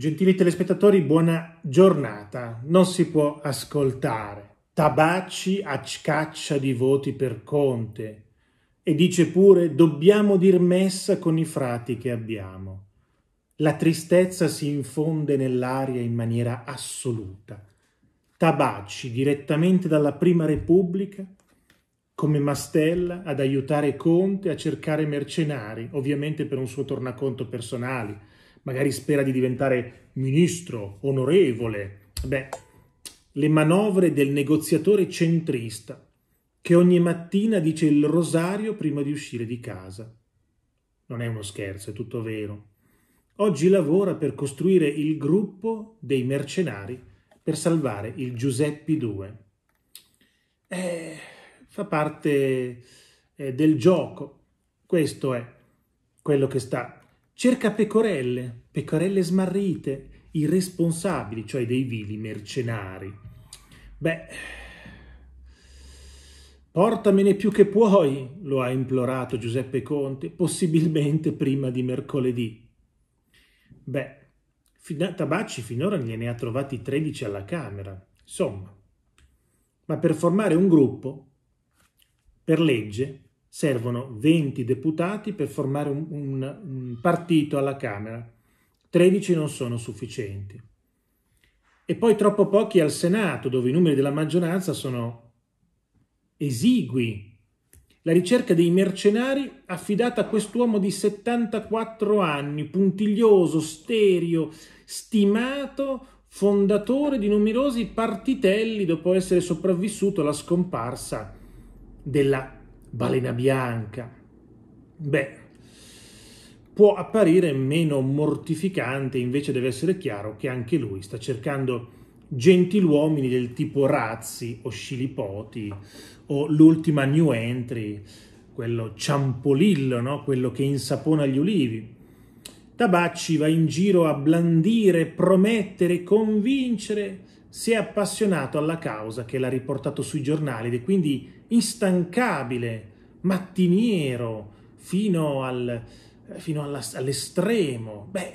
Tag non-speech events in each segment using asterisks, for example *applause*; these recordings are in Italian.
Gentili telespettatori, buona giornata. Non si può ascoltare. Tabacci scaccia di voti per Conte e dice pure dobbiamo dir messa con i frati che abbiamo. La tristezza si infonde nell'aria in maniera assoluta. Tabacci direttamente dalla Prima Repubblica come Mastella ad aiutare Conte a cercare mercenari, ovviamente per un suo tornaconto personale magari spera di diventare ministro, onorevole. Beh, le manovre del negoziatore centrista che ogni mattina dice il rosario prima di uscire di casa. Non è uno scherzo, è tutto vero. Oggi lavora per costruire il gruppo dei mercenari per salvare il Giuseppi II. Eh, fa parte eh, del gioco. Questo è quello che sta Cerca pecorelle, pecorelle smarrite, irresponsabili, cioè dei vili mercenari. Beh, portamene più che puoi, lo ha implorato Giuseppe Conte, possibilmente prima di mercoledì. Beh, Tabacci finora gliene ha trovati 13 alla Camera, insomma. Ma per formare un gruppo, per legge, servono 20 deputati per formare un, un, un, partito alla Camera, 13 non sono sufficienti. E poi troppo pochi al Senato, dove i numeri della maggioranza sono esigui. La ricerca dei mercenari affidata a quest'uomo di 74 anni, puntiglioso, sterio, stimato, fondatore di numerosi partitelli dopo essere sopravvissuto alla scomparsa della balena bianca, beh, può apparire meno mortificante, invece deve essere chiaro che anche lui sta cercando gentiluomini del tipo Razzi o Scilipoti o l'ultima New Entry, quello ciampolillo, no? quello che insapona gli ulivi. Tabacci va in giro a blandire, promettere, convincere si è appassionato alla causa che l'ha riportato sui giornali ed è quindi instancabile, mattiniero, fino, al, fino alla, all'estremo. Beh,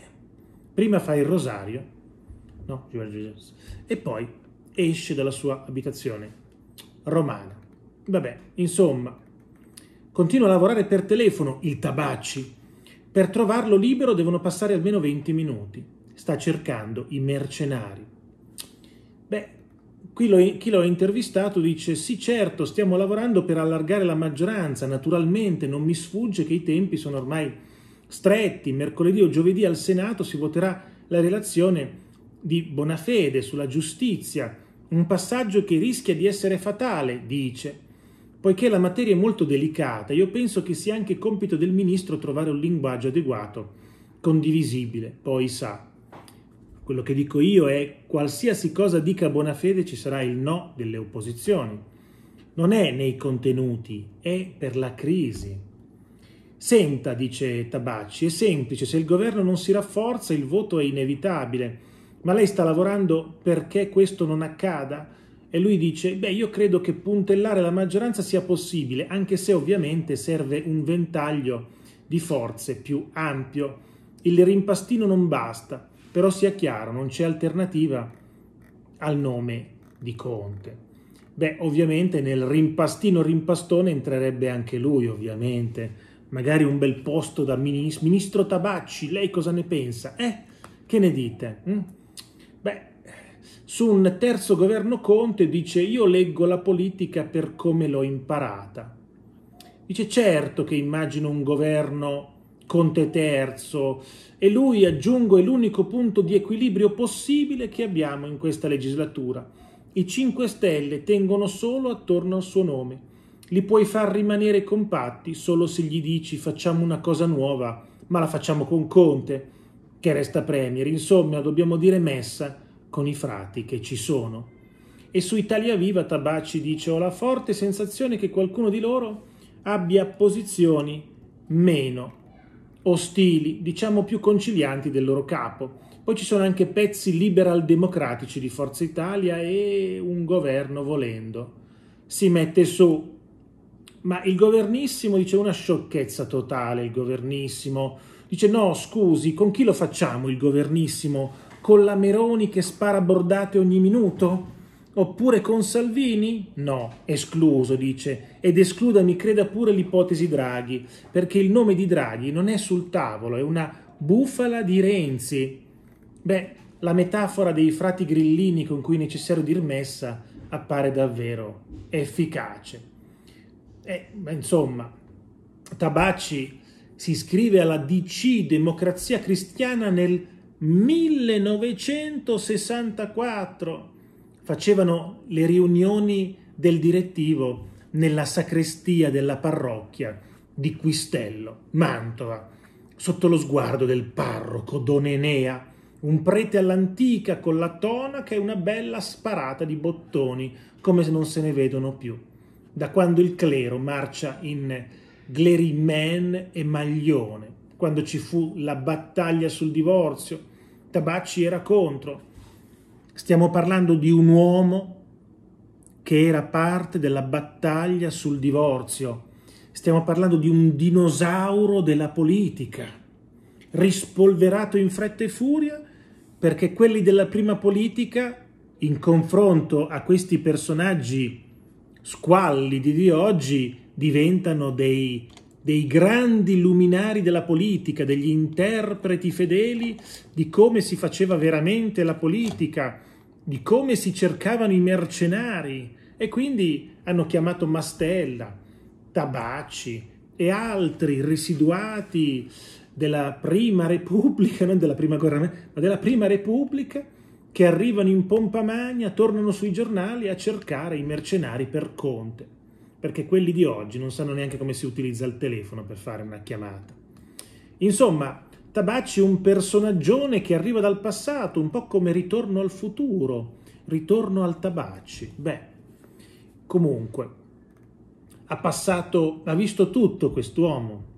prima fa il rosario, no? E poi esce dalla sua abitazione romana. Vabbè, insomma, continua a lavorare per telefono il Tabacci. Per trovarlo libero devono passare almeno 20 minuti. Sta cercando i mercenari. Beh, lo, chi l'ho intervistato dice sì certo, stiamo lavorando per allargare la maggioranza, naturalmente non mi sfugge che i tempi sono ormai stretti, mercoledì o giovedì al Senato si voterà la relazione di Bonafede sulla giustizia, un passaggio che rischia di essere fatale, dice. Poiché la materia è molto delicata, io penso che sia anche compito del ministro trovare un linguaggio adeguato, condivisibile, poi sa. Quello che dico io è qualsiasi cosa dica buona fede ci sarà il no delle opposizioni. Non è nei contenuti, è per la crisi. Senta, dice Tabacci, è semplice, se il governo non si rafforza il voto è inevitabile, ma lei sta lavorando perché questo non accada? E lui dice, beh, io credo che puntellare la maggioranza sia possibile, anche se ovviamente serve un ventaglio di forze più ampio. Il rimpastino non basta. Però sia chiaro, non c'è alternativa al nome di Conte. Beh, ovviamente nel rimpastino rimpastone entrerebbe anche lui, ovviamente. Magari un bel posto da ministro, ministro Tabacci, lei cosa ne pensa? Eh, che ne dite? Mm? Beh, su un terzo governo Conte dice io leggo la politica per come l'ho imparata. Dice certo che immagino un governo Conte III e lui, aggiungo, è l'unico punto di equilibrio possibile che abbiamo in questa legislatura. I 5 Stelle tengono solo attorno al suo nome. Li puoi far rimanere compatti solo se gli dici facciamo una cosa nuova, ma la facciamo con Conte, che resta Premier. Insomma, dobbiamo dire messa con i frati che ci sono. E su Italia Viva Tabacci dice ho la forte sensazione che qualcuno di loro abbia posizioni meno ostili, diciamo più concilianti del loro capo. Poi ci sono anche pezzi liberal democratici di Forza Italia e un governo volendo. Si mette su. Ma il governissimo dice una sciocchezza totale, il governissimo. Dice no, scusi, con chi lo facciamo il governissimo? Con la Meroni che spara bordate ogni minuto? Oppure con Salvini? No, escluso, dice, ed escluda mi creda pure l'ipotesi Draghi, perché il nome di Draghi non è sul tavolo, è una bufala di Renzi. Beh, la metafora dei frati grillini con cui è necessario dir messa appare davvero efficace. Eh, insomma, Tabacci si iscrive alla DC Democrazia Cristiana nel 1964 facevano le riunioni del direttivo nella sacrestia della parrocchia di Quistello, Mantova, sotto lo sguardo del parroco Don Enea, un prete all'antica con la tonaca e una bella sparata di bottoni, come se non se ne vedono più. Da quando il clero marcia in glerimen e maglione, quando ci fu la battaglia sul divorzio, Tabacci era contro, Stiamo parlando di un uomo che era parte della battaglia sul divorzio. Stiamo parlando di un dinosauro della politica, rispolverato in fretta e furia perché quelli della prima politica, in confronto a questi personaggi squallidi di oggi, diventano dei dei grandi luminari della politica, degli interpreti fedeli di come si faceva veramente la politica, di come si cercavano i mercenari e quindi hanno chiamato Mastella, Tabacci e altri residuati della prima repubblica, non della prima guerra, ma della prima repubblica che arrivano in pompa magna, tornano sui giornali a cercare i mercenari per Conte perché quelli di oggi non sanno neanche come si utilizza il telefono per fare una chiamata. Insomma, Tabacci è un personaggione che arriva dal passato, un po' come ritorno al futuro, ritorno al Tabacci. Beh, comunque, ha passato, ha visto tutto quest'uomo,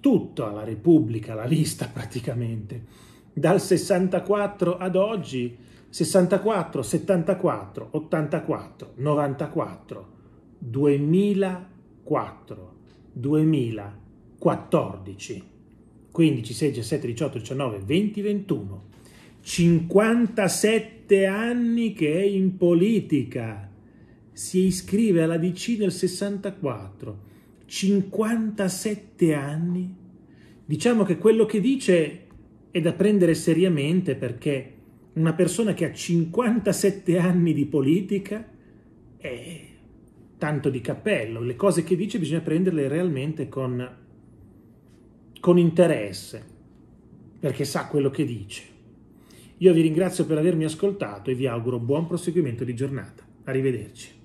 tutta la Repubblica, la lista *laughs* praticamente, dal 64 ad oggi, 64, 74, 84, 94, 2004, 2014, 15, 16, 17, 18, 19, 20, 21, 57 anni che è in politica, si iscrive alla DC nel 64, 57 anni, diciamo che quello che dice è da prendere seriamente perché una persona che ha 57 anni di politica è tanto di cappello, le cose che dice bisogna prenderle realmente con, con interesse, perché sa quello che dice. Io vi ringrazio per avermi ascoltato e vi auguro buon proseguimento di giornata. Arrivederci.